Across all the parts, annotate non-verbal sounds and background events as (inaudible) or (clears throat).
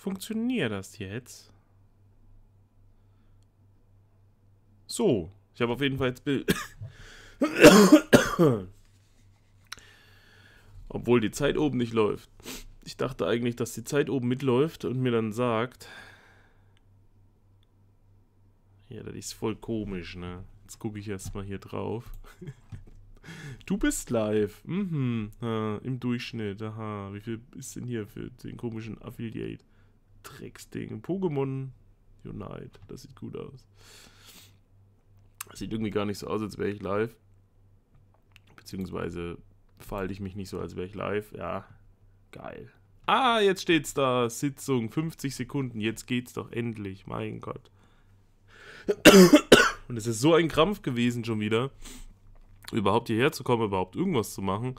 funktioniert das jetzt? So, ich habe auf jeden Fall jetzt Bild. (coughs) Obwohl die Zeit oben nicht läuft. Ich dachte eigentlich, dass die Zeit oben mitläuft und mir dann sagt. Ja, das ist voll komisch, ne? Jetzt gucke ich erstmal hier drauf. (laughs) du bist live. Mhm. Ah, Im Durchschnitt. Aha. Wie viel ist denn hier für den komischen Affiliate? Drecksding. Pokémon Unite. Das sieht gut aus. sieht irgendwie gar nicht so aus, als wäre ich live. Beziehungsweise verhalte ich mich nicht so, als wäre ich live. Ja, geil. Ah, jetzt steht's da. Sitzung, 50 Sekunden. Jetzt geht's doch endlich. Mein Gott. Und es ist so ein Krampf gewesen schon wieder, überhaupt hierher zu kommen, überhaupt irgendwas zu machen.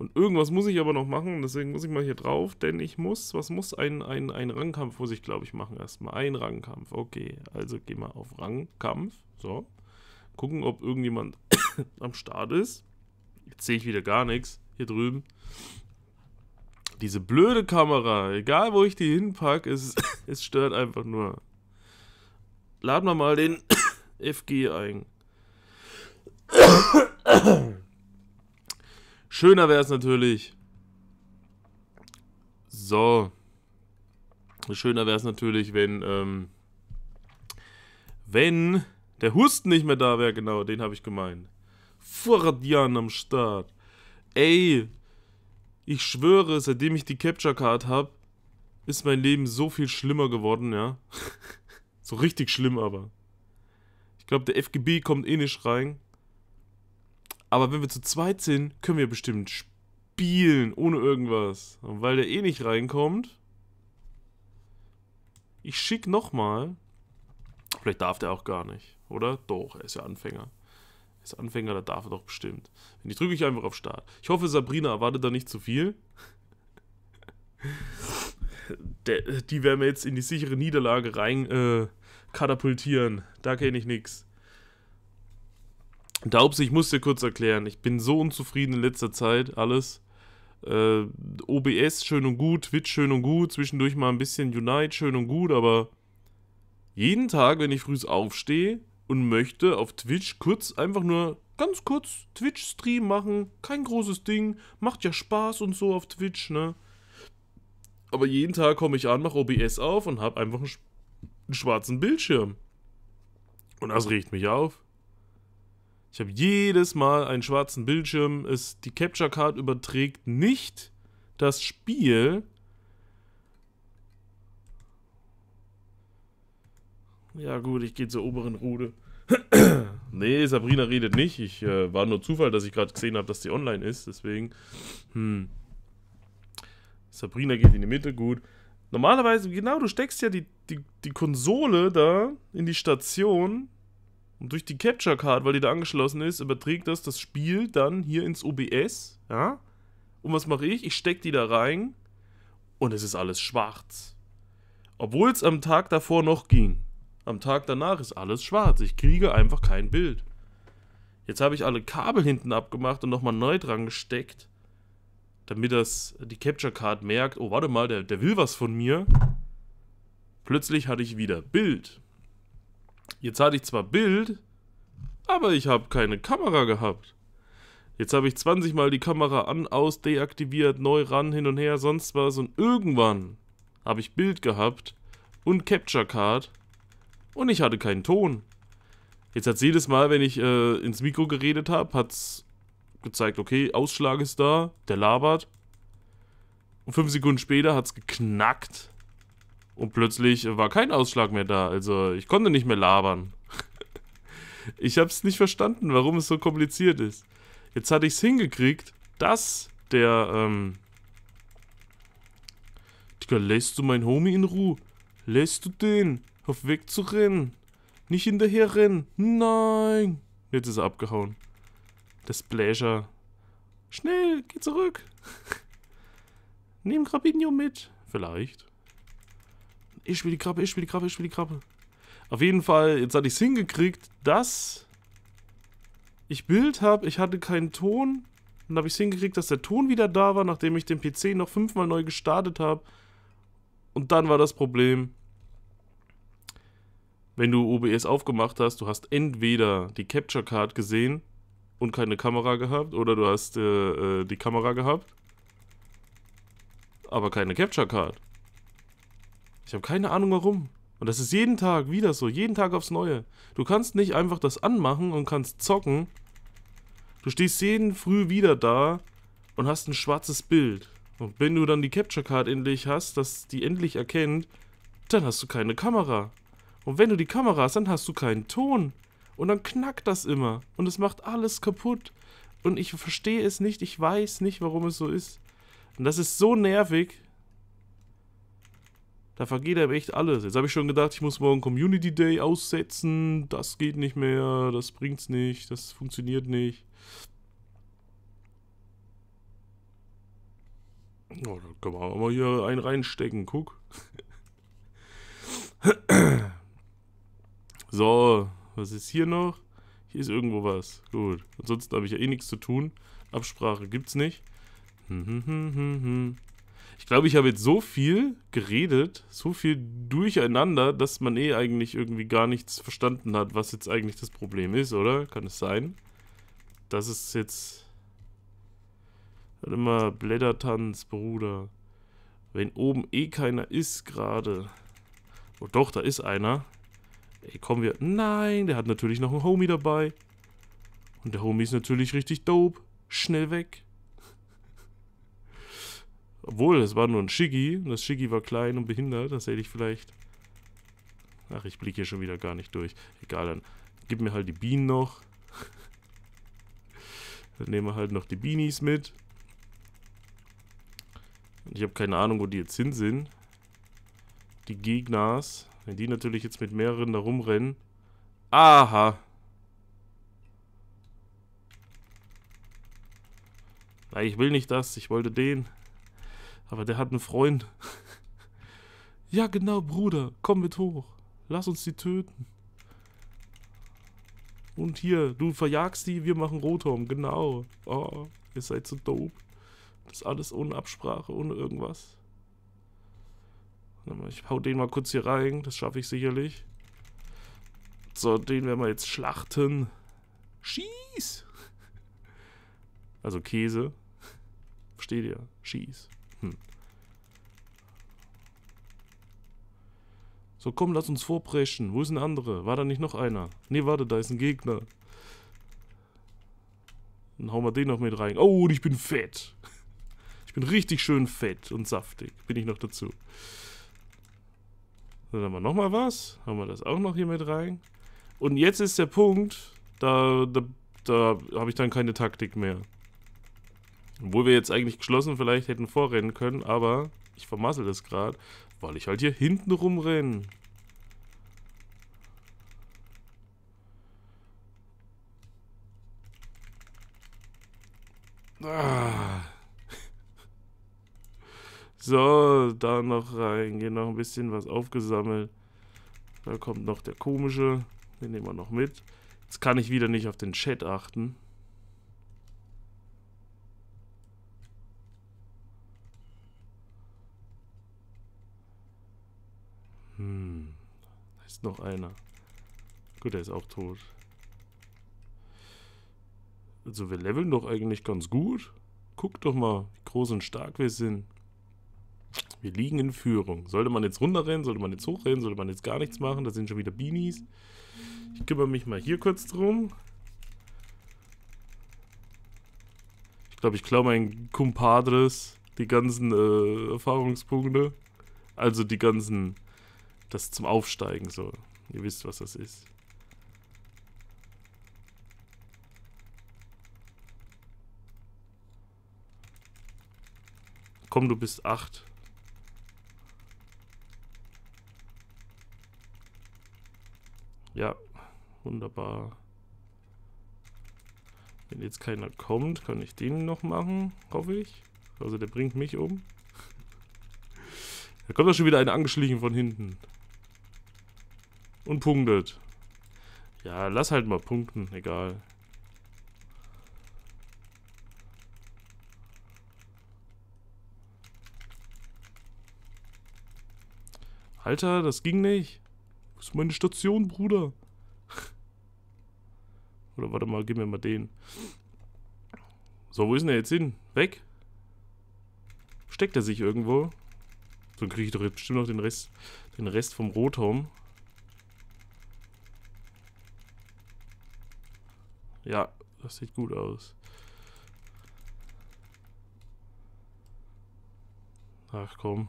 Und irgendwas muss ich aber noch machen, deswegen muss ich mal hier drauf, denn ich muss, was muss, ein, ein, ein Rangkampf muss ich, glaube ich, machen erstmal. Ein Rangkampf, okay. Also gehen wir auf Rangkampf, so. Gucken, ob irgendjemand (coughs) am Start ist. Jetzt sehe ich wieder gar nichts, hier drüben. Diese blöde Kamera, egal wo ich die hinpacke, es, (coughs) es stört einfach nur. Laden wir mal den (coughs) FG ein. Schöner wäre es natürlich. So. Schöner wäre es natürlich, wenn, ähm, wenn der Husten nicht mehr da wäre, genau, den habe ich gemeint. Vorradjan am Start. Ey, ich schwöre, seitdem ich die Capture Card habe, ist mein Leben so viel schlimmer geworden, ja. (laughs) so richtig schlimm aber. Ich glaube, der FGB kommt eh nicht rein. Aber wenn wir zu zweit sind, können wir bestimmt spielen, ohne irgendwas. Und weil der eh nicht reinkommt, ich schick nochmal. Vielleicht darf der auch gar nicht, oder? Doch, er ist ja Anfänger. Er ist Anfänger, da darf er doch bestimmt. Wenn ich drücke ich einfach auf Start. Ich hoffe, Sabrina erwartet da nicht zu viel. (laughs) der, die werden wir jetzt in die sichere Niederlage rein äh, katapultieren. Da kenne ich nichts. Daubs, ich muss dir kurz erklären, ich bin so unzufrieden in letzter Zeit, alles. Äh, OBS schön und gut, Twitch schön und gut, zwischendurch mal ein bisschen Unite schön und gut, aber jeden Tag, wenn ich früh aufstehe und möchte auf Twitch kurz einfach nur ganz kurz Twitch-Stream machen, kein großes Ding, macht ja Spaß und so auf Twitch, ne? Aber jeden Tag komme ich an, mache OBS auf und habe einfach einen, einen schwarzen Bildschirm. Und das regt mich auf. Ich habe jedes Mal einen schwarzen Bildschirm. Es, die Capture Card überträgt nicht das Spiel. Ja gut, ich gehe zur oberen Rude. (clears throat) nee, Sabrina redet nicht. Ich äh, war nur Zufall, dass ich gerade gesehen habe, dass sie online ist. Deswegen. Hm. Sabrina geht in die Mitte, gut. Normalerweise, genau, du steckst ja die, die, die Konsole da in die Station und durch die Capture Card, weil die da angeschlossen ist, überträgt das das Spiel dann hier ins OBS. Ja? Und was mache ich? Ich stecke die da rein und es ist alles schwarz. Obwohl es am Tag davor noch ging. Am Tag danach ist alles schwarz. Ich kriege einfach kein Bild. Jetzt habe ich alle Kabel hinten abgemacht und nochmal neu dran gesteckt, damit das die Capture Card merkt, oh warte mal, der, der will was von mir. Plötzlich hatte ich wieder Bild. Jetzt hatte ich zwar Bild, aber ich habe keine Kamera gehabt. Jetzt habe ich 20 Mal die Kamera an, aus, deaktiviert, neu ran, hin und her, sonst was. Und irgendwann habe ich Bild gehabt und Capture Card und ich hatte keinen Ton. Jetzt hat es jedes Mal, wenn ich äh, ins Mikro geredet habe, hat es gezeigt, okay, Ausschlag ist da, der labert. Und fünf Sekunden später hat es geknackt und plötzlich war kein Ausschlag mehr da. Also ich konnte nicht mehr labern. (laughs) ich habe es nicht verstanden, warum es so kompliziert ist. Jetzt hatte ich es hingekriegt, dass der, ähm... Digga, lässt du mein Homie in Ruhe? Lässt du den? Auf Weg zu rennen. Nicht hinterher rennen. Nein. Jetzt ist er abgehauen. Der Splasher. Schnell, geh zurück. (laughs) Nimm Grabinio mit. Vielleicht. Ich spiele die Krabbe, ich spiele die Krabbe, ich spiele die Krabbe. Auf jeden Fall, jetzt hatte ich es hingekriegt, dass ich Bild habe, ich hatte keinen Ton. Dann habe ich es hingekriegt, dass der Ton wieder da war, nachdem ich den PC noch fünfmal neu gestartet habe. Und dann war das Problem, wenn du OBS aufgemacht hast, du hast entweder die Capture Card gesehen und keine Kamera gehabt, oder du hast äh, äh die Kamera gehabt, aber keine Capture Card. Ich habe keine Ahnung warum. Und das ist jeden Tag wieder so, jeden Tag aufs Neue. Du kannst nicht einfach das anmachen und kannst zocken. Du stehst jeden Früh wieder da und hast ein schwarzes Bild. Und wenn du dann die Capture Card endlich hast, dass die endlich erkennt, dann hast du keine Kamera. Und wenn du die Kamera hast, dann hast du keinen Ton. Und dann knackt das immer. Und es macht alles kaputt. Und ich verstehe es nicht, ich weiß nicht, warum es so ist. Und das ist so nervig. Da vergeht einem echt alles. Jetzt habe ich schon gedacht, ich muss morgen Community Day aussetzen. Das geht nicht mehr, das bringt's nicht, das funktioniert nicht. Oh, da können wir mal hier einen reinstecken, guck. (clears throat) so, was ist hier noch? Hier ist irgendwo was. Gut. Ansonsten habe ich ja eh nichts zu tun. Absprache gibt's nicht. Hm, hm, hm, hm, hm. Ich glaube, ich habe jetzt so viel geredet, so viel durcheinander, dass man eh eigentlich irgendwie gar nichts verstanden hat, was jetzt eigentlich das Problem ist, oder? Kann es sein? Das ist jetzt... Hat immer Blättertanz, Bruder. Wenn oben eh keiner ist gerade. Oh doch, da ist einer. Ey, kommen wir... Nein, der hat natürlich noch einen Homie dabei. Und der Homie ist natürlich richtig dope. Schnell weg. Obwohl, es war nur ein Shiggy. Das Shiggy war klein und behindert. Das hätte ich vielleicht... Ach, ich blicke hier schon wieder gar nicht durch. Egal, dann gib mir halt die Bienen noch. (laughs) dann nehmen wir halt noch die Beanies mit. Und ich habe keine Ahnung, wo die jetzt hin sind. Die Gegners. Wenn die natürlich jetzt mit mehreren da rumrennen. Aha. Nein, ich will nicht das. Ich wollte den. Aber der hat einen Freund. (laughs) ja, genau, Bruder. Komm mit hoch. Lass uns die töten. Und hier, du verjagst die, wir machen Rotom. Genau. Oh, ihr seid so dope. Das ist alles ohne Absprache, ohne irgendwas. Ich hau den mal kurz hier rein. Das schaffe ich sicherlich. So, den werden wir jetzt schlachten. Schieß! (laughs) Also Käse. Versteht ihr? Schieß. Hm. So, komm, lass uns vorpreschen. Wo ist ein anderer? War da nicht noch einer? Ne, warte, da ist ein Gegner. Dann hauen wir den noch mit rein. Oh, und ich bin fett. (laughs) Ich bin richtig schön fett und saftig. Bin ich noch dazu. Dann haben wir nochmal was. Haben wir das auch noch hier mit rein. Und jetzt ist der Punkt, da, da, da habe ich dann keine Taktik mehr. Obwohl wir jetzt eigentlich geschlossen vielleicht hätten vorrennen können, aber ich vermassel das gerade, weil ich halt hier hinten rumrenne. Ah. So, da noch rein. Hier noch ein bisschen was aufgesammelt. Da kommt noch der komische. Den nehmen wir noch mit. Jetzt kann ich wieder nicht auf den Chat achten. Hm, da ist noch einer. Gut, der ist auch tot. Also wir leveln doch eigentlich ganz gut. Guck doch mal, wie groß und stark wir sind. Wir liegen in Führung. Sollte man jetzt runterrennen, sollte man jetzt hochrennen, sollte man jetzt gar nichts machen. Da sind schon wieder Beanies. Ich kümmere mich mal hier kurz drum. Ich glaube, ich klaue meinen Kumpadres die ganzen äh, Erfahrungspunkte. Also die ganzen das zum Aufsteigen so. Ihr wisst, was das ist. Komm, du bist acht. Ja, wunderbar. Wenn jetzt keiner kommt, kann ich den noch machen, hoffe ich. Also der bringt mich um. (laughs) Da kommt doch schon wieder einer angeschlichen von hinten. Und punktet. Ja, lass halt mal punkten, egal. Alter, das ging nicht. Wo ist meine Station, Bruder? (laughs) Oder warte mal, gib mir mal den. So, wo ist denn der jetzt hin? Weg? Steckt er sich irgendwo? Dann kriege ich doch jetzt bestimmt noch den Rest, den Rest vom Rotom. Ja, das sieht gut aus. Ach komm.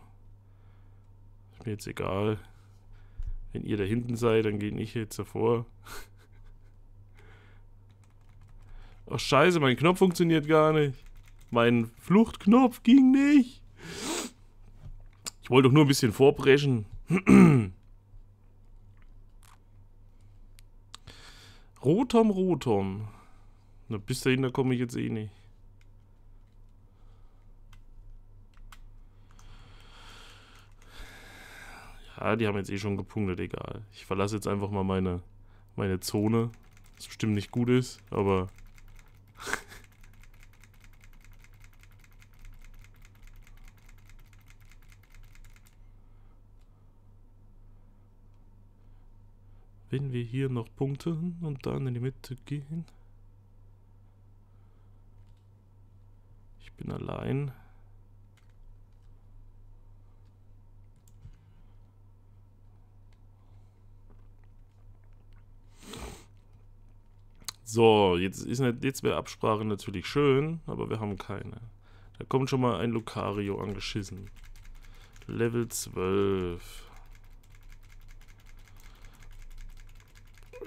Ist mir jetzt egal. Wenn ihr da hinten seid, dann gehe ich jetzt davor. Ach scheiße, mein Knopf funktioniert gar nicht. Mein Fluchtknopf ging nicht. Ich wollte doch nur ein bisschen vorbrechen. (clears throat) Rotom, Rotom. Na, bis dahin, da komme ich jetzt eh nicht. Ja, die haben jetzt eh schon gepunktet, egal. Ich verlasse jetzt einfach mal meine, meine Zone. Was bestimmt nicht gut ist, aber Wenn wir hier noch punkten und dann in die Mitte gehen. Ich bin allein. So, jetzt, ist jetzt wäre Absprache natürlich schön, aber wir haben keine. Da kommt schon mal ein Lucario angeschissen. Level 12.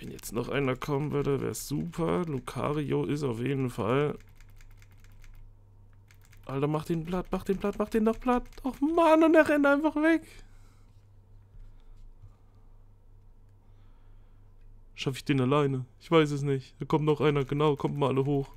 Wenn jetzt noch einer kommen würde, wäre es super. Lucario ist auf jeden Fall. Alter, mach den platt, mach den platt, mach den noch platt. Och Mann, und er rennt einfach weg. Schaffe ich den alleine? Ich weiß es nicht. Da kommt noch einer, genau, kommt mal alle hoch.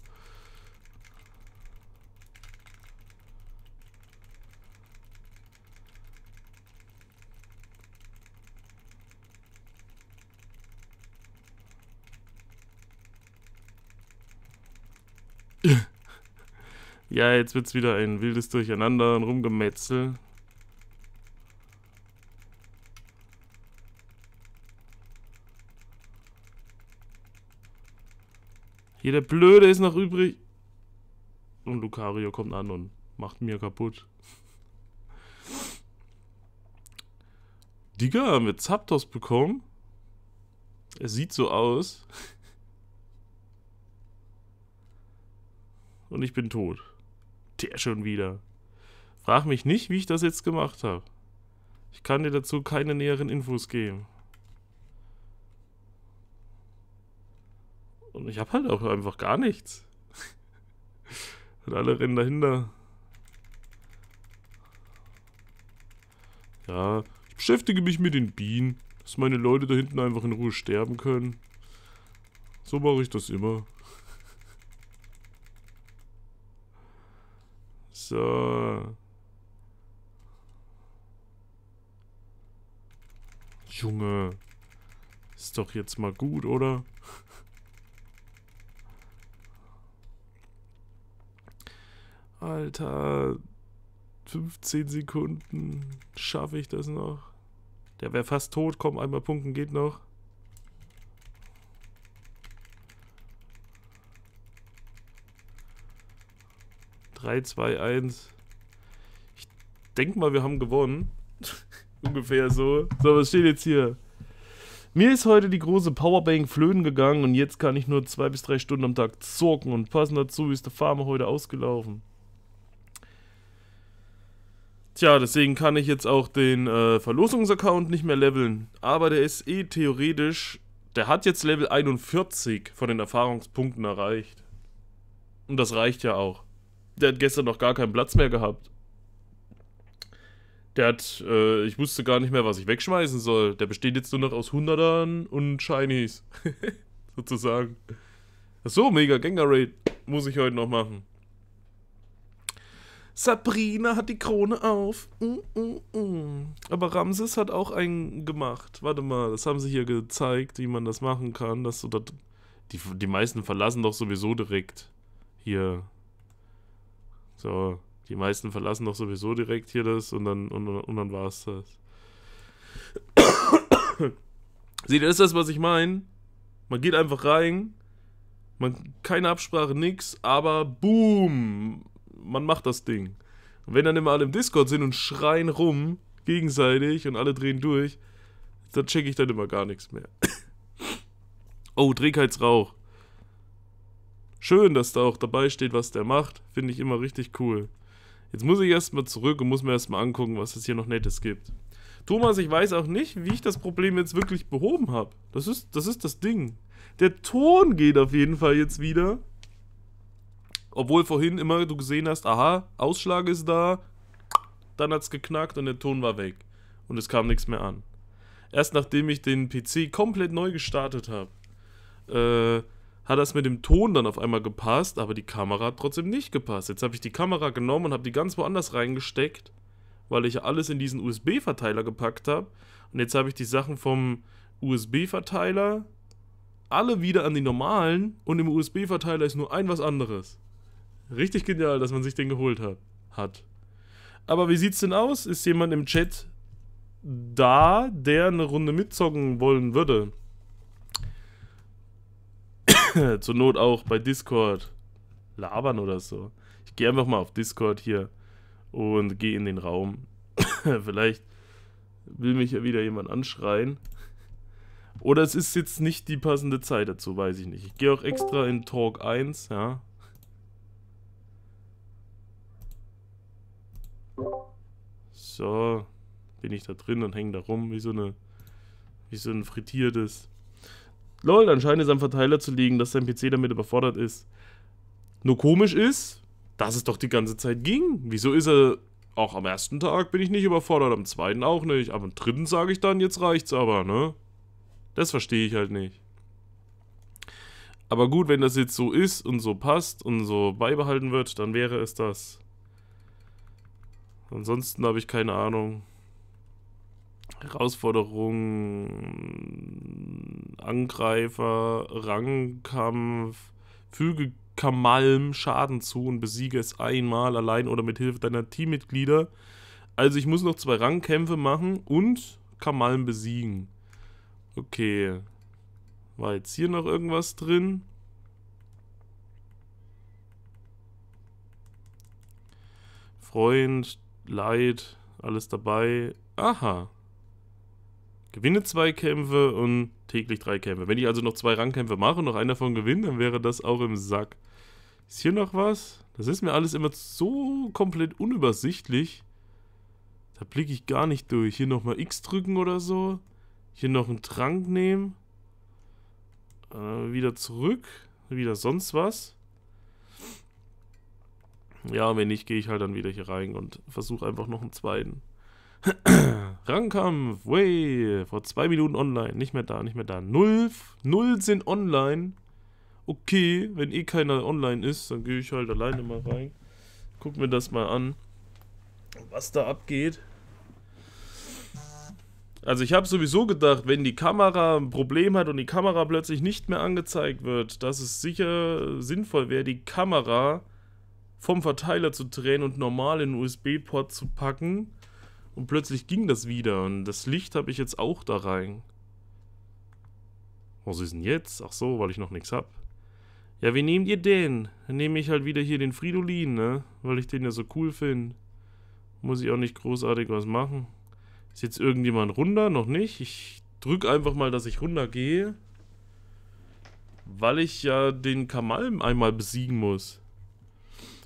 Ja, jetzt wird's wieder ein wildes Durcheinander und Rumgemetzel. Hier, der Blöde ist noch übrig. Und Lucario kommt an und macht mir kaputt. Digga, haben wir Zapdos bekommen? Er sieht so aus. Und ich bin tot der schon wieder. Frag mich nicht, wie ich das jetzt gemacht habe. Ich kann dir dazu keine näheren Infos geben. Und ich habe halt auch einfach gar nichts. (laughs) Und alle rennen dahinter. Ja, ich beschäftige mich mit den Bienen, dass meine Leute da hinten einfach in Ruhe sterben können. So mache ich das immer. So. Junge. Ist doch jetzt mal gut, oder? Alter. 15 Sekunden. Schaffe ich das noch? Der wäre fast tot. Komm, einmal punkten geht noch. 3, 2, 1. Ich denke mal, wir haben gewonnen. (laughs) Ungefähr so. So, was steht jetzt hier? Mir ist heute die große Powerbank flöten gegangen und jetzt kann ich nur zwei bis drei Stunden am Tag zocken und passend dazu ist der Farmer heute ausgelaufen. Tja, deswegen kann ich jetzt auch den äh, Verlosungsaccount nicht mehr leveln. Aber der ist eh theoretisch, der hat jetzt Level 41 von den Erfahrungspunkten erreicht. Und das reicht ja auch der hat gestern noch gar keinen Platz mehr gehabt. Der hat, äh, ich wusste gar nicht mehr, was ich wegschmeißen soll. Der besteht jetzt nur noch aus Hundertern und Shinies. (laughs) Sozusagen. Achso, mega Gengar-Raid. Muss ich heute noch machen. Sabrina hat die Krone auf. Mm, mm, mm. Aber Ramses hat auch einen gemacht. Warte mal, das haben sie hier gezeigt, wie man das machen kann. Dass du dat, die, die meisten verlassen doch sowieso direkt hier so, die meisten verlassen doch sowieso direkt hier das und dann, und, und dann war es das. Seht (coughs) ihr, das ist das, was ich meine? Man geht einfach rein, man keine Absprache, nix, aber boom, man macht das Ding. Und wenn dann immer alle im Discord sind und schreien rum, gegenseitig und alle drehen durch, dann checke ich dann immer gar nichts mehr. (coughs) oh, Trägheitsrauch. Schön, dass da auch dabei steht, was der macht. Finde ich immer richtig cool. Jetzt muss ich erstmal zurück und muss mir erstmal angucken, was es hier noch Nettes gibt. Thomas, ich weiß auch nicht, wie ich das Problem jetzt wirklich behoben habe. Das ist, das ist das Ding. Der Ton geht auf jeden Fall jetzt wieder. Obwohl vorhin immer du gesehen hast, aha, Ausschlag ist da. Dann hat es geknackt und der Ton war weg. Und es kam nichts mehr an. Erst nachdem ich den PC komplett neu gestartet habe. Äh, hat das mit dem Ton dann auf einmal gepasst, aber die Kamera hat trotzdem nicht gepasst. Jetzt habe ich die Kamera genommen und habe die ganz woanders reingesteckt, weil ich alles in diesen USB-Verteiler gepackt habe. Und jetzt habe ich die Sachen vom USB-Verteiler alle wieder an die normalen und im USB-Verteiler ist nur ein was anderes. Richtig genial, dass man sich den geholt hat. hat. Aber wie sieht's denn aus? Ist jemand im Chat da, der eine Runde mitzocken wollen würde? (laughs) zur Not auch bei Discord labern oder so. Ich gehe einfach mal auf Discord hier und gehe in den Raum. (laughs) Vielleicht will mich ja wieder jemand anschreien. Oder es ist jetzt nicht die passende Zeit dazu, weiß ich nicht. Ich gehe auch extra in Talk 1, ja. So, bin ich da drin und hänge da rum wie so eine wie so ein frittiertes Lol, anscheinend ist am Verteiler zu liegen, dass sein PC damit überfordert ist. Nur komisch ist, dass es doch die ganze Zeit ging. Wieso ist er... Auch am ersten Tag bin ich nicht überfordert, am zweiten auch nicht. Aber am dritten sage ich dann, jetzt reicht's aber, ne? Das verstehe ich halt nicht. Aber gut, wenn das jetzt so ist und so passt und so beibehalten wird, dann wäre es das. Ansonsten habe ich keine Ahnung. Herausforderung, Angreifer, Rangkampf, füge Kamalm Schaden zu und besiege es einmal allein oder mit Hilfe deiner Teammitglieder. Also ich muss noch zwei Rangkämpfe machen und Kamalm besiegen. Okay. War jetzt hier noch irgendwas drin? Freund, Leid, alles dabei. Aha gewinne zwei Kämpfe und täglich drei Kämpfe. Wenn ich also noch zwei Rangkämpfe mache und noch einer davon gewinne, dann wäre das auch im Sack. Ist hier noch was? Das ist mir alles immer so komplett unübersichtlich. Da blicke ich gar nicht durch. Hier nochmal X drücken oder so. Hier noch einen Trank nehmen. Äh, wieder zurück. Wieder sonst was. Ja, wenn nicht, gehe ich halt dann wieder hier rein und versuche einfach noch einen zweiten. (clears throat) Rangkampf, way, vor zwei Minuten online. Nicht mehr da, nicht mehr da. Null, null sind online. Okay, wenn eh keiner online ist, dann gehe ich halt alleine mal rein. Guck mir das mal an, was da abgeht. Also ich habe sowieso gedacht, wenn die Kamera ein Problem hat und die Kamera plötzlich nicht mehr angezeigt wird, dass es sicher sinnvoll wäre, die Kamera vom Verteiler zu drehen und normal in den USB-Port zu packen und plötzlich ging das wieder. Und das Licht habe ich jetzt auch da rein. Was ist denn jetzt? Ach so, weil ich noch nichts hab. Ja, wie nehmt ihr den? Dann nehme ich halt wieder hier den Fridolin, ne? Weil ich den ja so cool finde. Muss ich auch nicht großartig was machen. Ist jetzt irgendjemand runter? Noch nicht. Ich drück einfach mal, dass ich runtergehe. Weil ich ja den Kamal einmal besiegen muss.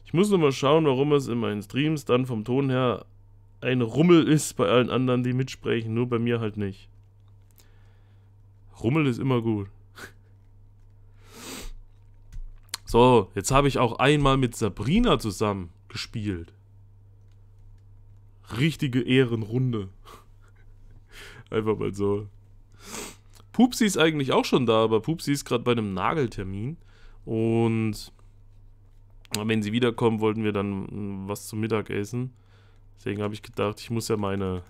Ich muss nur mal schauen, warum es in meinen Streams dann vom Ton her ein Rummel ist bei allen anderen, die mitsprechen, nur bei mir halt nicht. Rummel ist immer gut. So, jetzt habe ich auch einmal mit Sabrina zusammen gespielt. Richtige Ehrenrunde. (laughs) Einfach mal so. Pupsi ist eigentlich auch schon da, aber Pupsi ist gerade bei einem Nageltermin. Und wenn sie wiederkommen, wollten wir dann was zum Mittag essen. Deswegen habe ich gedacht, ich muss ja meine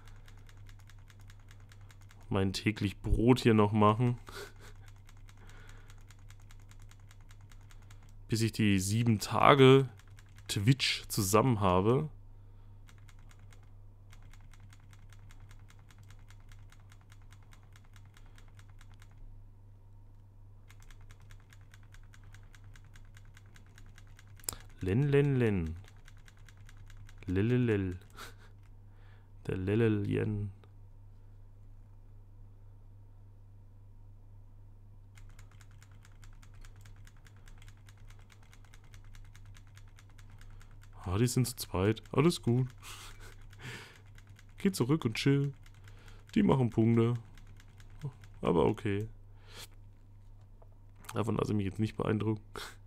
mein täglich Brot hier noch machen. (laughs) Bis ich die sieben Tage Twitch zusammen habe. Len, len, len. Lelelel. Der Lililien. Ah, die sind zu zweit. Alles gut. (laughs) Geh zurück und chill. Die machen Punkte. Aber okay. Davon lasse ich mich jetzt nicht beeindrucken. (laughs)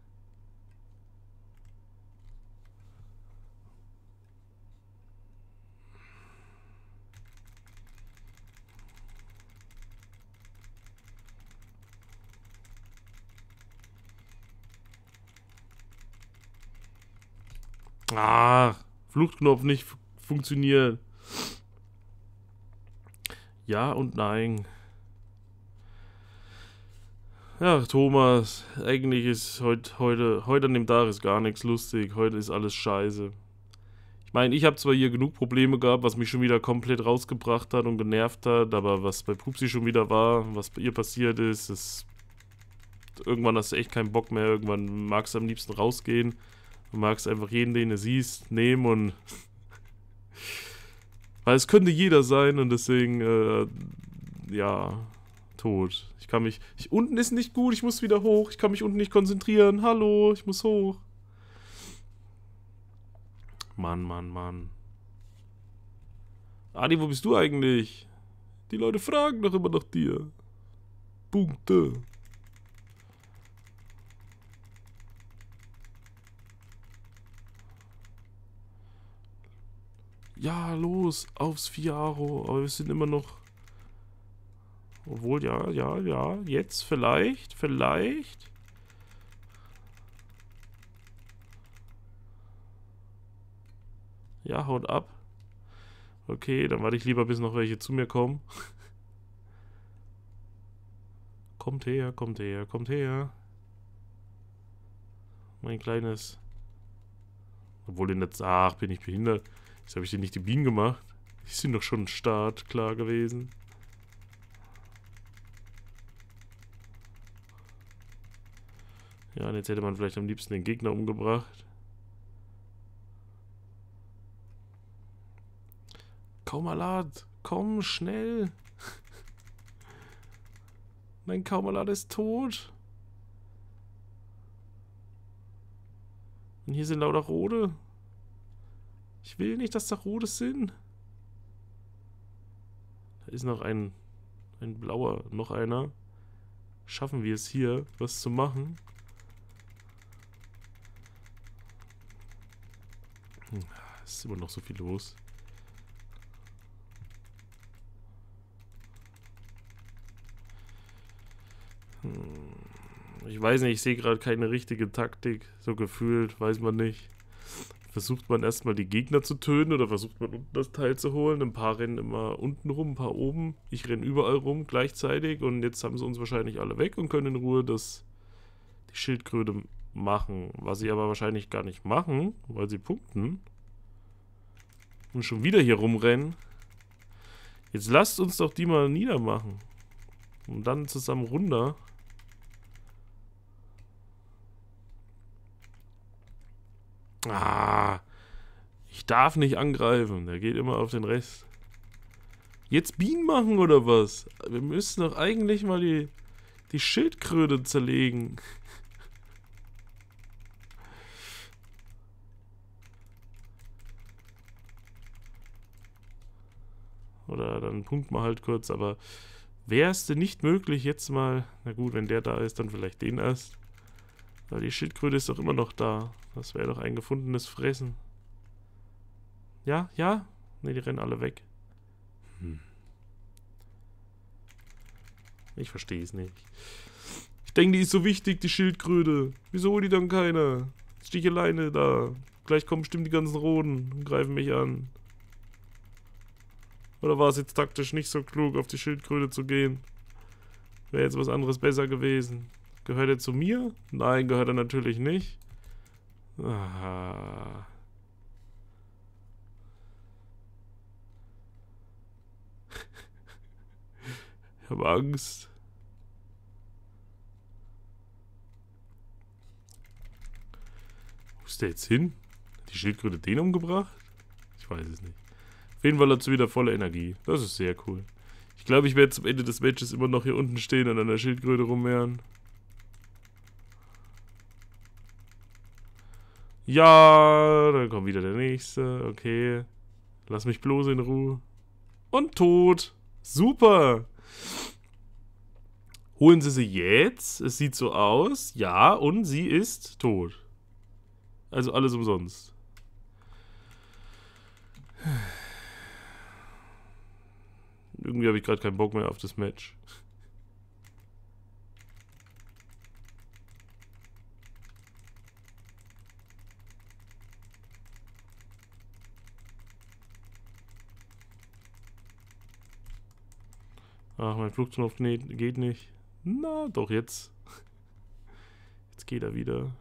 Ah, Fluchtknopf nicht funktioniert. Ja und nein. Ja, Thomas, eigentlich ist heute, heute, heute an dem Tag ist gar nichts lustig. Heute ist alles scheiße. Ich meine, ich habe zwar hier genug Probleme gehabt, was mich schon wieder komplett rausgebracht hat und genervt hat, aber was bei Pupsi schon wieder war, was bei ihr passiert ist, ist. Irgendwann hast du echt keinen Bock mehr, irgendwann magst du am liebsten rausgehen. Du magst einfach jeden, den du siehst, nehmen und. (laughs) Weil es könnte jeder sein und deswegen, äh, ja, tot. Ich kann mich. Ich, unten ist nicht gut, ich muss wieder hoch. Ich kann mich unten nicht konzentrieren. Hallo, ich muss hoch. Mann, Mann, Mann. Adi, wo bist du eigentlich? Die Leute fragen doch immer nach dir. Punkte. Ja, los, aufs Fiaro. Aber wir sind immer noch... Obwohl, ja, ja, ja. Jetzt vielleicht, vielleicht. Ja, haut ab. Okay, dann warte ich lieber, bis noch welche zu mir kommen. (laughs) kommt her, kommt her, kommt her. Mein kleines... Obwohl in der... Ach, bin ich behindert. Jetzt habe ich denen nicht die Bienen gemacht. Die sind doch schon Start klar gewesen. Ja, und jetzt hätte man vielleicht am liebsten den Gegner umgebracht. Kaumalat, komm schnell. (laughs) mein Kaumalad ist tot. Und hier sind lauter Rode. Ich will nicht, dass da rote sind. Da ist noch ein, ein blauer, noch einer. Schaffen wir es hier, was zu machen? Hm, es ist immer noch so viel los. Hm, ich weiß nicht, ich sehe gerade keine richtige Taktik. So gefühlt, weiß man nicht versucht man erstmal die Gegner zu töten oder versucht man unten das Teil zu holen. Ein paar rennen immer unten rum, ein paar oben. Ich renne überall rum gleichzeitig und jetzt haben sie uns wahrscheinlich alle weg und können in Ruhe das, die Schildkröte machen. Was sie aber wahrscheinlich gar nicht machen, weil sie punkten. Und schon wieder hier rumrennen. Jetzt lasst uns doch die mal niedermachen. Und dann zusammen runter. Ah, ich darf nicht angreifen. Der geht immer auf den Rest. Jetzt Bienen machen oder was? Wir müssen doch eigentlich mal die, die Schildkröte zerlegen. Oder dann punkt mal halt kurz, aber wäre es denn nicht möglich jetzt mal, na gut, wenn der da ist, dann vielleicht den erst. Weil die Schildkröte ist doch immer noch da. Das wäre doch ein gefundenes Fressen. Ja, ja? Ne, die rennen alle weg. Hm. Ich verstehe es nicht. Ich denke, die ist so wichtig, die Schildkröte. Wieso holt die dann keiner? Jetzt stehe ich alleine da. Gleich kommen bestimmt die ganzen Roden und greifen mich an. Oder war es jetzt taktisch nicht so klug, auf die Schildkröte zu gehen? Wäre jetzt was anderes besser gewesen. Gehört er zu mir? Nein, gehört er natürlich nicht. Aha. ich habe Angst. Wo ist der jetzt hin? Hat die Schildkröte den umgebracht? Ich weiß es nicht. Auf jeden Fall hat sie wieder volle Energie. Das ist sehr cool. Ich glaube, ich werde zum Ende des Matches immer noch hier unten stehen und an der Schildkröte rumwehren. Ja, dann kommt wieder der nächste. Okay. Lass mich bloß in Ruhe. Und tot. Super. Holen sie sie jetzt? Es sieht so aus. Ja, und sie ist tot. Also alles umsonst. Irgendwie habe ich gerade keinen Bock mehr auf das Match. Ach, mein Flugknopf geht nicht. Na, doch jetzt. (laughs) Jetzt geht er wieder.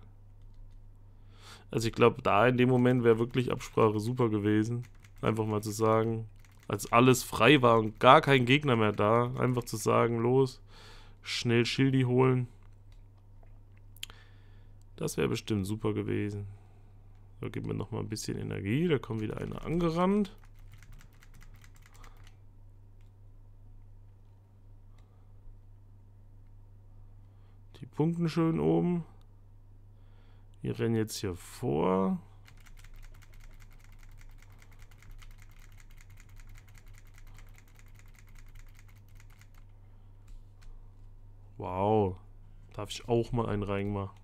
Also ich glaube, da in dem Moment wäre wirklich Absprache super gewesen. Einfach mal zu sagen, als alles frei war und gar kein Gegner mehr da, einfach zu sagen, los, schnell Schildi holen. Das wäre bestimmt super gewesen. Da gibt geben wir nochmal ein bisschen Energie. Da kommt wieder einer angerannt. Punkten schön oben. Wir rennen jetzt hier vor. Wow. Darf ich auch mal einen reinmachen?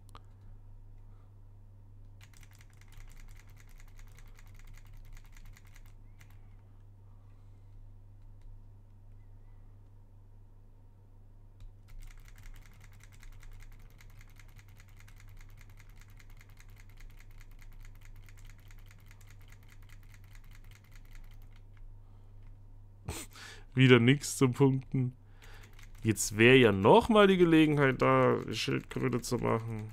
Wieder nichts zu punkten. Jetzt wäre ja nochmal die Gelegenheit da, Schildkröte zu machen.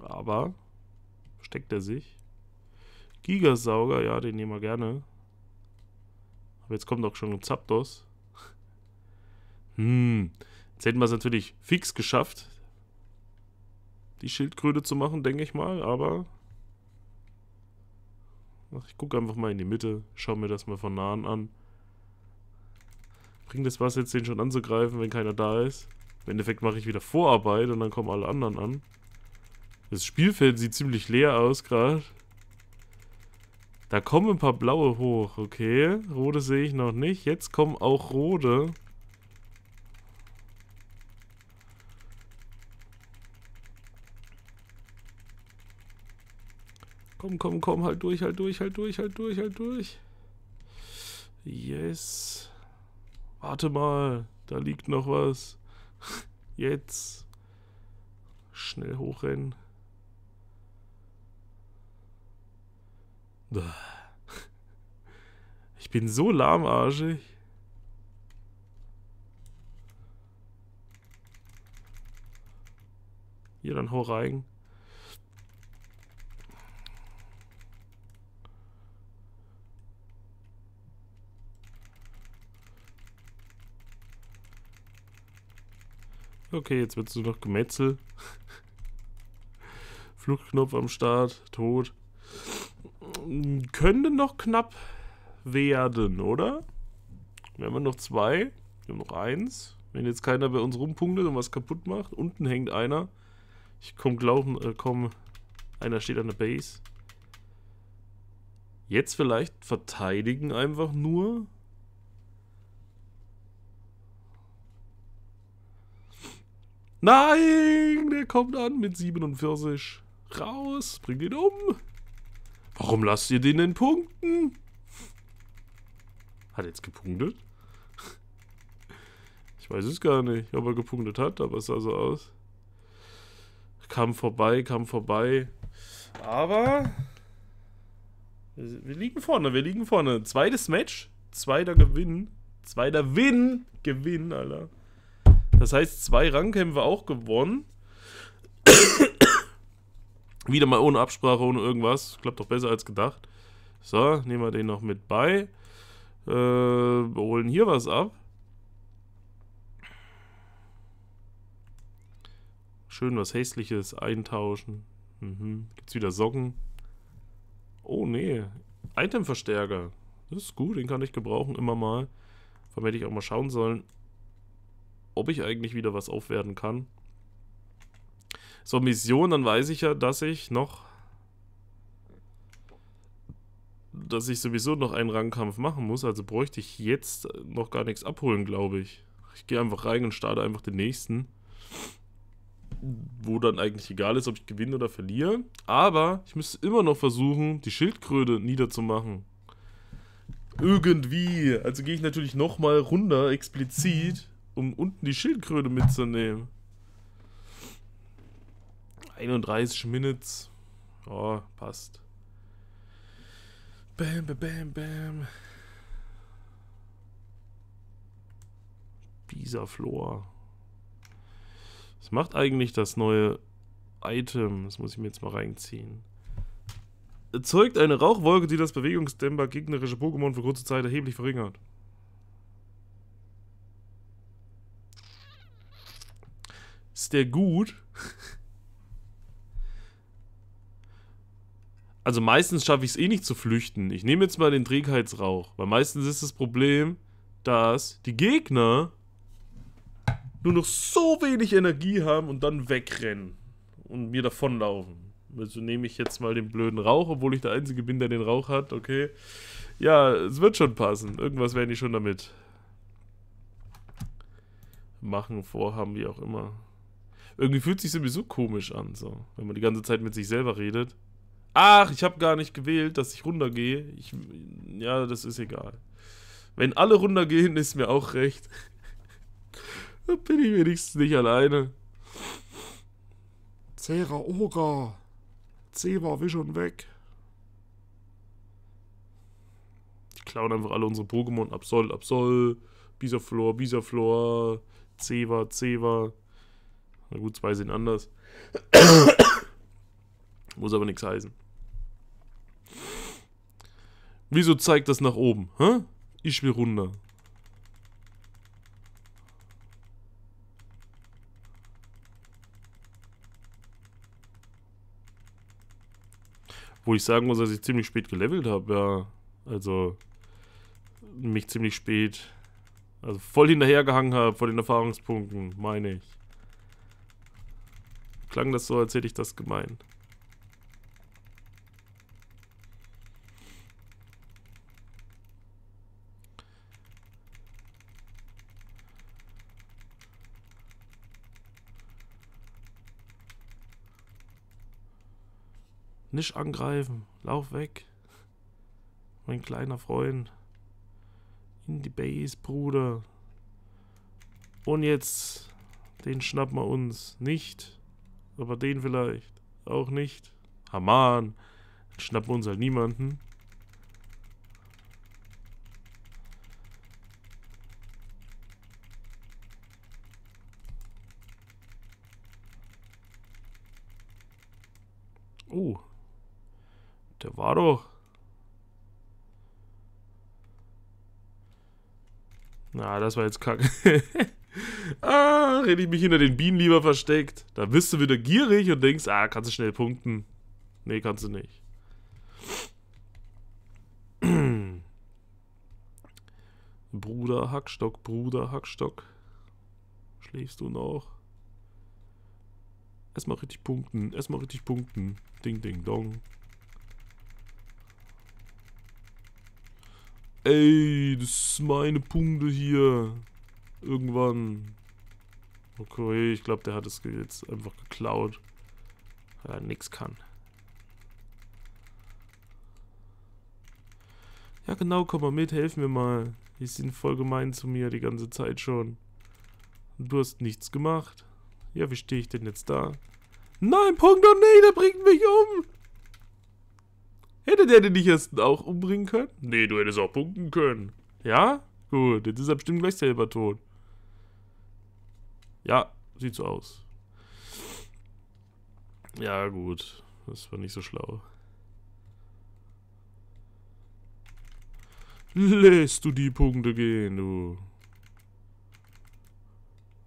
Aber steckt er sich. Gigasauger, ja, den nehmen wir gerne. Aber jetzt kommt auch schon ein Zapdos. (laughs) Hm, jetzt hätten wir es natürlich fix geschafft, die Schildkröte zu machen, denke ich mal, aber ich gucke einfach mal in die Mitte, schaue mir das mal von nahen an. Bringt das was jetzt, den schon anzugreifen, wenn keiner da ist? Im Endeffekt mache ich wieder Vorarbeit und dann kommen alle anderen an. Das Spielfeld sieht ziemlich leer aus gerade. Da kommen ein paar blaue hoch, okay. Rote sehe ich noch nicht. Jetzt kommen auch rote. Komm, komm, komm, halt durch, halt durch, halt durch, halt durch, halt durch. Yes. Warte mal, da liegt noch was. (laughs) Jetzt. Schnell hochrennen. (laughs) Ich bin so lahmarschig. Hier, dann hau rein. Okay, jetzt wird es nur noch Gemetzel. Fluchtknopf am Start, tot. Könnte noch knapp werden, oder? Wir haben noch zwei. Wir haben noch eins. Wenn jetzt keiner bei uns rumpunktet und was kaputt macht. Unten hängt einer. Ich komme glauben, äh, komm. Einer steht an der Base. Jetzt vielleicht verteidigen einfach nur. Nein, der kommt an mit 47. Raus, bring den um. Warum lasst ihr den denn punkten? Hat er jetzt gepunktet? Ich weiß es gar nicht, ob er gepunktet hat, aber es sah so aus. Kam vorbei, kam vorbei. Aber wir liegen vorne, wir liegen vorne. Zweites Match, zweiter Gewinn. Zweiter Win, Gewinn, Alter. Das heißt, zwei Rangkämpfe auch gewonnen. Wieder mal ohne Absprache, ohne irgendwas. Klappt doch besser als gedacht. So, nehmen wir den noch mit bei. Äh, wir holen hier was ab. Schön was Hässliches eintauschen. Mhm. Gibt's wieder Socken? Oh, nee. Itemverstärker. Das ist gut, den kann ich gebrauchen, immer mal. Vor allem hätte ich auch mal schauen sollen, ob ich eigentlich wieder was aufwerten kann. So, Mission, dann weiß ich ja, dass ich noch... Dass ich sowieso noch einen Rangkampf machen muss, also bräuchte ich jetzt noch gar nichts abholen, glaube ich. Ich gehe einfach rein und starte einfach den nächsten. Wo dann eigentlich egal ist, ob ich gewinne oder verliere. Aber ich müsste immer noch versuchen, die Schildkröte niederzumachen. Irgendwie. Also gehe ich natürlich nochmal runter, explizit um unten die Schildkröte mitzunehmen. 31 Minutes. Oh, passt. Bam, bam, bam, bam. Bisaflor. Was macht eigentlich das neue Item? Das muss ich mir jetzt mal reinziehen. Erzeugt eine Rauchwolke, die das Bewegungsdämper gegnerische Pokémon für kurze Zeit erheblich verringert. Ist der gut? Also meistens schaffe ich es eh nicht zu flüchten. Ich nehme jetzt mal den Trägheitsrauch. Weil meistens ist das Problem, dass die Gegner nur noch so wenig Energie haben und dann wegrennen. Und mir davonlaufen. Also nehme ich jetzt mal den blöden Rauch, obwohl ich der Einzige bin, der den Rauch hat. Okay. Ja, es wird schon passen. Irgendwas werden die schon damit machen, vorhaben, wie auch immer. Irgendwie fühlt sich sowieso komisch an, so, wenn man die ganze Zeit mit sich selber redet. Ach, ich habe gar nicht gewählt, dass ich runtergehe. Ich, ja, das ist egal. Wenn alle runtergehen, ist mir auch recht. (laughs) Dann bin ich wenigstens nicht alleine. Zera Oga. C wie schon weg. Die klauen einfach alle unsere Pokémon. Absol, Absol, Bisaflor, Bisaflor, Ceva, Ceva. Na gut, zwei sind anders. (coughs) Muss aber nichts heißen. Wieso zeigt das nach oben? Hä? Ich will runter. Wo ich sagen muss, dass ich ziemlich spät gelevelt habe, ja. Also, mich ziemlich spät, also voll hinterhergehangen habe vor den Erfahrungspunkten, meine ich klang das so, als hätte ich das gemeint. Nicht angreifen, lauf weg. Mein kleiner Freund. In die Base, Bruder. Und jetzt, den schnappen wir uns nicht. Aber den vielleicht. Auch nicht. Haman. schnappen wir uns halt niemanden. Oh. Der war doch. Na, das war jetzt kacke. (laughs) Ah, hätte ich mich hinter den Bienen lieber versteckt. Da bist du wieder gierig und denkst, ah, kannst du schnell punkten. Nee, kannst du nicht. (clears throat) Bruder Hackstock, Bruder Hackstock. Schläfst du noch? Erstmal richtig punkten, erstmal richtig punkten. Ding, ding, dong. Ey, das ist meine Punkte hier irgendwann... Okay, ich glaube, der hat es jetzt einfach geklaut. Weil er nichts kann. Ja genau, komm mal mit, helfen wir mal. Die sind voll gemein zu mir die ganze Zeit schon. Und du hast nichts gemacht. Ja, wie stehe ich denn jetzt da? Nein, Punkt und nee, der bringt mich um. Hätte der den nicht erst auch umbringen können? Nee, du hättest auch punkten können. Ja? Gut, jetzt ist er bestimmt gleich selber tot. Ja, sieht so aus. Ja, gut. Das war nicht so schlau. Lässt du die Punkte gehen, du.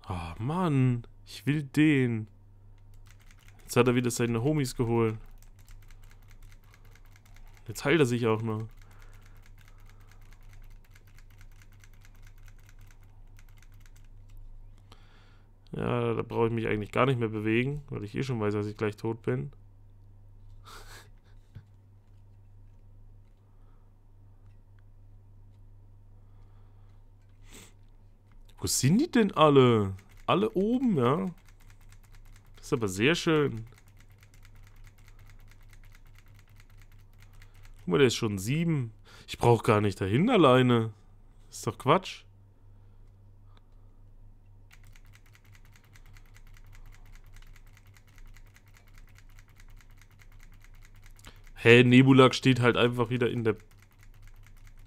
Ah, oh, Mann. Ich will den. Jetzt hat er wieder seine Homies geholt. Jetzt heilt er sich auch noch. Ja, da brauche ich mich eigentlich gar nicht mehr bewegen, weil ich eh schon weiß, dass ich gleich tot bin. (laughs) Wo sind die denn alle? Alle oben, ja. Das ist aber sehr schön. Guck mal, der ist schon sieben. Ich brauche gar nicht dahin alleine. Ist doch Quatsch. Hä, hey, Nebulak steht halt einfach wieder in der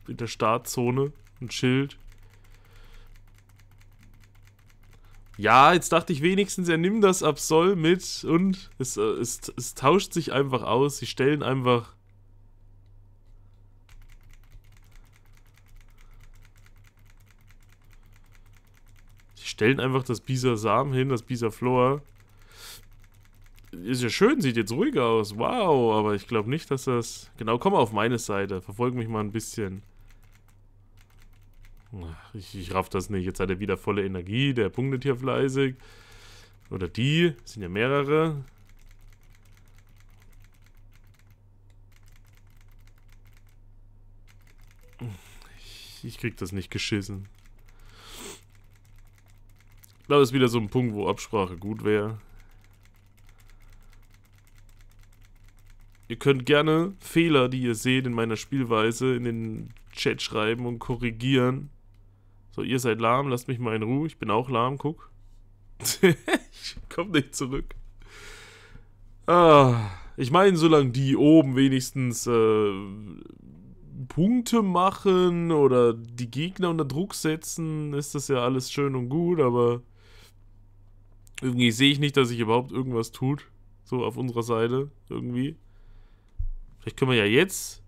in der Startzone und Schild. Ja, jetzt dachte ich wenigstens, er nimmt das Absol mit und es, äh, es, es tauscht sich einfach aus. Sie stellen einfach Sie stellen einfach das Bisa Samen hin, das Bisa floor ist ja schön, sieht jetzt ruhig aus. Wow, aber ich glaube nicht, dass das... Genau, komm auf meine Seite. Verfolg mich mal ein bisschen. Ich, ich raff das nicht. Jetzt hat er wieder volle Energie. Der punktet hier fleißig. Oder die. sind ja mehrere. Ich, ich krieg das nicht geschissen. Ich glaube, es ist wieder so ein Punkt, wo Absprache gut wäre. Ihr könnt gerne Fehler, die ihr seht in meiner Spielweise, in den Chat schreiben und korrigieren. So, ihr seid lahm, lasst mich mal in Ruhe. Ich bin auch lahm, guck. (laughs) ich komm nicht zurück. Ah, ich meine, solange die oben wenigstens äh, Punkte machen oder die Gegner unter Druck setzen, ist das ja alles schön und gut, aber irgendwie sehe ich nicht, dass sich überhaupt irgendwas tut. So auf unserer Seite, irgendwie. Vielleicht können wir ja jetzt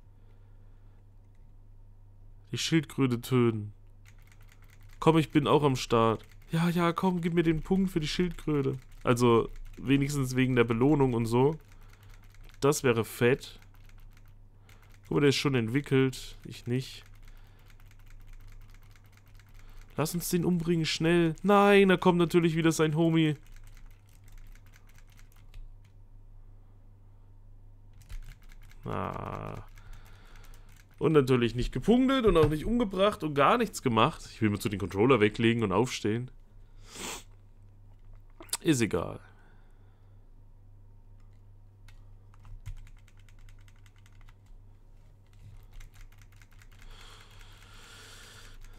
die Schildkröte töten. Komm, ich bin auch am Start. Ja, ja, komm, gib mir den Punkt für die Schildkröte. Also wenigstens wegen der Belohnung und so. Das wäre fett. Guck mal, der ist schon entwickelt. Ich nicht. Lass uns den umbringen, schnell. Nein, da kommt natürlich wieder sein Homie. Ah. Und natürlich nicht gepunktet und auch nicht umgebracht und gar nichts gemacht. Ich will mir zu den Controller weglegen und aufstehen. Ist egal.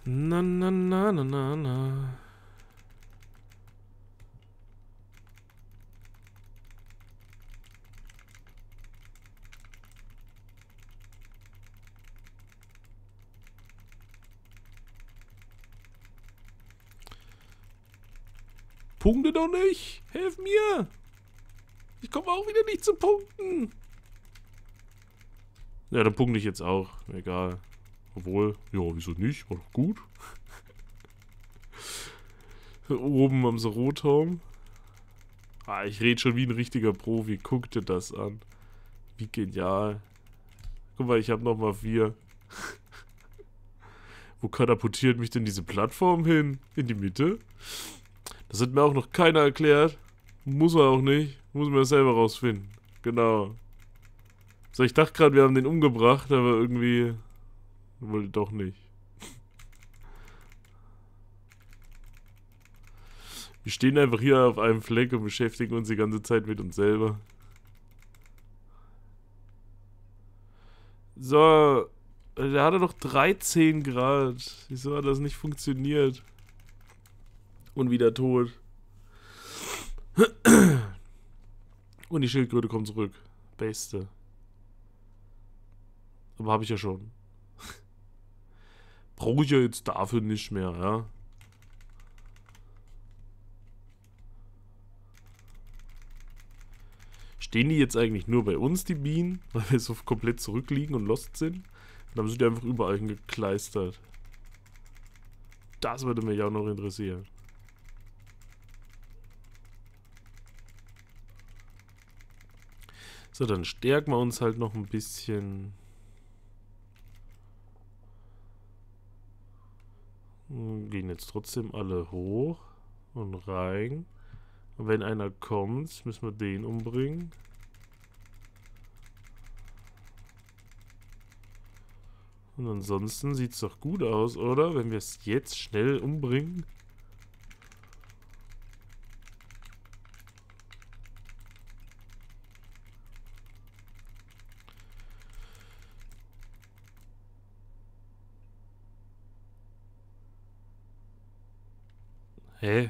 Na, na, na, na, na, na. Punkte doch nicht. Helf mir. Ich komme auch wieder nicht zu punkten. Ja, dann punkte ich jetzt auch. Egal. Obwohl, ja, wieso nicht? War doch gut. (laughs) Oben am Rotom. Ah, ich rede schon wie ein richtiger Profi. Guck dir das an. Wie genial. Guck mal, ich habe nochmal vier. (laughs) Wo katapultiert mich denn diese Plattform hin? In die Mitte? Das hat mir auch noch keiner erklärt. Muss er auch nicht. Muss man selber rausfinden. Genau. So, ich dachte gerade, wir haben den umgebracht, aber irgendwie... Wollte doch nicht. (laughs) Wir stehen einfach hier auf einem Fleck und beschäftigen uns die ganze Zeit mit uns selber. So, der hatte doch 13 Grad. Wieso hat das nicht funktioniert? und wieder tot. Und die Schildkröte kommt zurück. Beste. Aber habe ich ja schon. Brauche ich ja jetzt dafür nicht mehr, ja. Stehen die jetzt eigentlich nur bei uns, die Bienen? (laughs) Weil wir so komplett zurückliegen und lost sind? Dann sind die einfach überall hingekleistert. Das würde mich auch noch interessieren. So, dann stärken wir uns halt noch ein bisschen. Gehen jetzt trotzdem alle hoch und rein. Und wenn einer kommt, müssen wir den umbringen. Und ansonsten sieht es doch gut aus, oder? Wenn wir es jetzt schnell umbringen. Hä?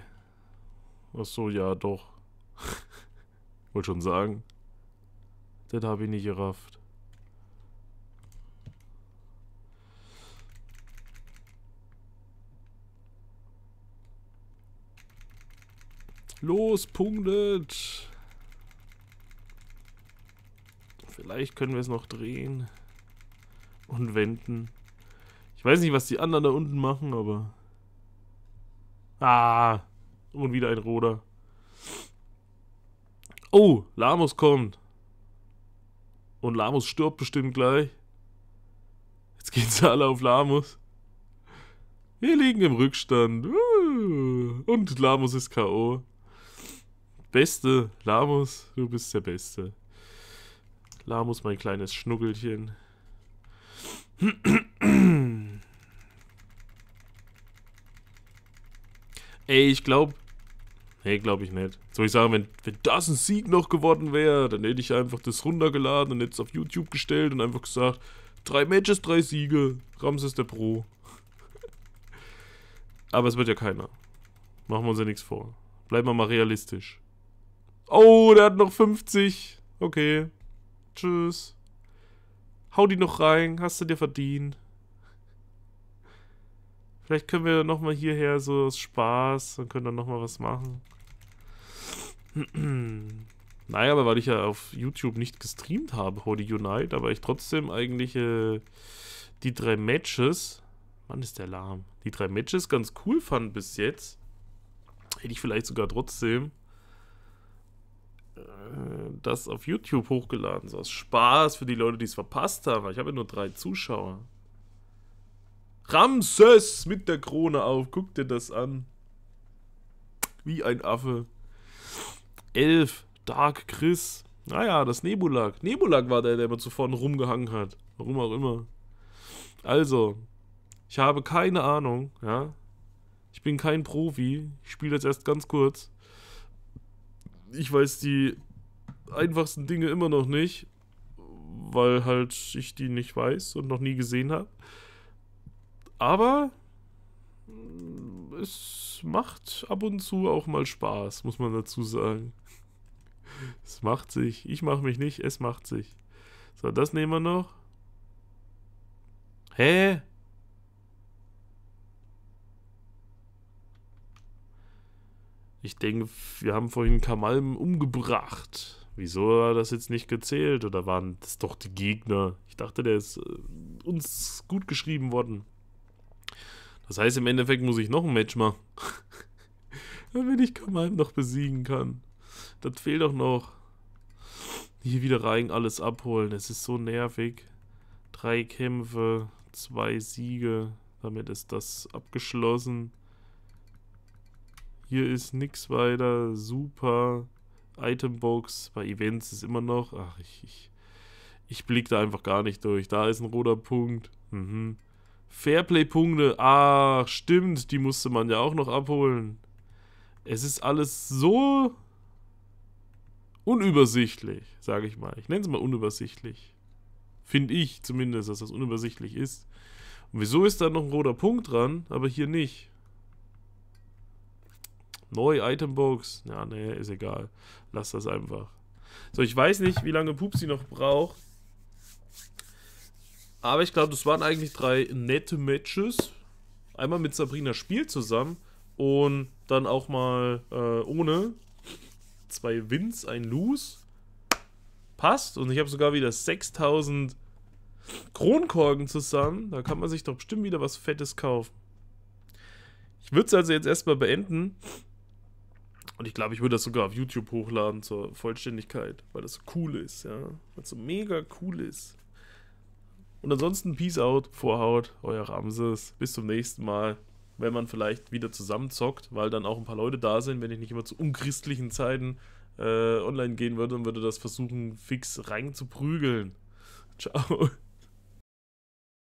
Ach so, ja, doch. (laughs) Wollte schon sagen. Das habe ich nicht gerafft. Los, punktet! Vielleicht können wir es noch drehen. Und wenden. Ich weiß nicht, was die anderen da unten machen, aber... Ah, und wieder ein Roder. Oh, Lamus kommt. Und Lamus stirbt bestimmt gleich. Jetzt gehen sie (laughs) alle auf Lamus. Wir liegen im Rückstand. Uh. Und Lamus ist K.O. Beste, Lamus, du bist der Beste. Lamus, mein kleines Schnuggelchen. (clears throat) Ey, ich glaube. Nee, glaube ich nicht. Soll ich sagen, wenn, wenn das ein Sieg noch geworden wäre, dann hätte ich einfach das runtergeladen und jetzt auf YouTube gestellt und einfach gesagt: drei Matches, drei Siege. Ramses der Pro. (laughs) Aber es wird ja keiner. Machen wir uns ja nichts vor. Bleiben wir mal realistisch. Oh, der hat noch 50. Okay. Tschüss. Hau die noch rein. Hast du dir verdient. Vielleicht können wir nochmal hierher so aus Spaß und können dann nochmal was machen. (clears throat) naja, aber weil ich ja auf YouTube nicht gestreamt habe, Holy Unite, aber ich trotzdem eigentlich äh, die drei Matches, Mann ist der lahm, Die drei Matches ganz cool fand bis jetzt. Hätte ich vielleicht sogar trotzdem äh, das auf YouTube hochgeladen, so aus Spaß für die Leute, die es verpasst haben. Ich habe ja nur drei Zuschauer. Ramses mit der Krone auf. Guck dir das an. Wie ein Affe. 11. Dark Chris. Naja, das Nebulak. Nebulak war der, der immer zuvor rumgehangen hat. Warum auch immer. Also, ich habe keine Ahnung, ja. Ich bin kein Profi. Ich spiele jetzt erst ganz kurz. Ich weiß die einfachsten Dinge immer noch nicht, weil halt ich die nicht weiß und noch nie gesehen habe. Aber mm, es macht ab und zu auch mal Spaß, muss man dazu sagen. (laughs) Es macht sich. Ich mache mich nicht, es macht sich. So, das nehmen wir noch. Hä? Ich denke, wir haben vorhin Kamalm umgebracht. Wieso war das jetzt nicht gezählt? Oder waren das doch die Gegner? Ich dachte, der ist äh, uns gut geschrieben worden. Das heißt, im Endeffekt muss ich noch ein Match machen. (laughs) Damit ich Kamalm noch besiegen kann. Das fehlt doch noch. Hier wieder rein, alles abholen. Es ist so nervig. Drei Kämpfe, zwei Siege. Damit ist das abgeschlossen. Hier ist nichts weiter. Super. Itembox. Bei Events ist immer noch. Ach, ich, ich, ich blick da einfach gar nicht durch. Da ist ein roter Punkt. Mhm. Fairplay-Punkte. Ach, stimmt, die musste man ja auch noch abholen. Es ist alles so unübersichtlich, sage ich mal. Ich nenne es mal unübersichtlich. Finde ich zumindest, dass das unübersichtlich ist. Und wieso ist da noch ein roter Punkt dran, aber hier nicht? Neue Itembox. Ja, nee, ist egal. Lass das einfach. So, ich weiß nicht, wie lange Pupsi noch braucht. Aber ich glaube, das waren eigentlich drei nette Matches. Einmal mit Sabrina Spiel zusammen und dann auch mal äh, ohne. Zwei Wins, ein Lose. Passt. Und ich habe sogar wieder 6000 Kronkorken zusammen. Da kann man sich doch bestimmt wieder was Fettes kaufen. Ich würde es also jetzt erstmal beenden. Und ich glaube, ich würde das sogar auf YouTube hochladen zur Vollständigkeit, weil das cool ist, ja. Weil es so mega cool ist. Und ansonsten Peace out, Vorhaut, euer Ramses. Bis zum nächsten Mal, wenn man vielleicht wieder zusammenzockt, weil dann auch ein paar Leute da sind, wenn ich nicht immer zu unchristlichen Zeiten äh, online gehen würde und würde das versuchen, fix reinzuprügeln. (laughs) Ciao.